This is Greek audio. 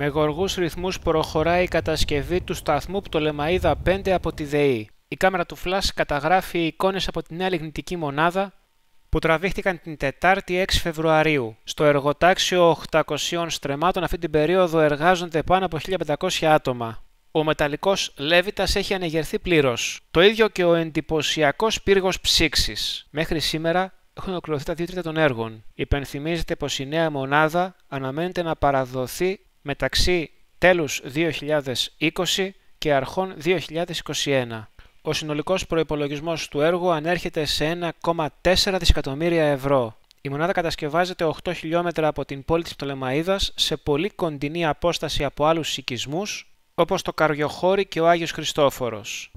Με γοργούς ρυθμούς προχωράει η κατασκευή του σταθμού Πτολεμαίδα 5 από τη ΔΕΗ. Η κάμερα του Flash καταγράφει εικόνες από τη νέα λιγνητική μονάδα που τραβήχτηκαν την Τετάρτη 6 Φεβρουαρίου. Στο εργοτάξιο 800 στρεμάτων αυτή την περίοδο εργάζονται πάνω από 1500 άτομα. Ο μεταλλικός Λέβητας έχει ανεγερθεί πλήρως. Το ίδιο και ο εντυπωσιακός πύργος ψήξης. Μέχρι σήμερα έχουν ολοκληρωθεί τα δύο τρίτα των έργων. Υπενθυμίζεται πως η νέα μονάδα αναμένεται να παραδοθεί μεταξύ τέλους 2020 και αρχών 2021. Ο συνολικός προϋπολογισμός του έργου ανέρχεται σε 1,4 δισεκατομμύρια ευρώ. Η μονάδα κατασκευάζεται 8 χιλιόμετρα από την πόλη της Πτολεμαΐδας σε πολύ κοντινή απόσταση από άλλους οικισμούς όπως το Καριοχώρι και ο Άγιος Χριστόφορος.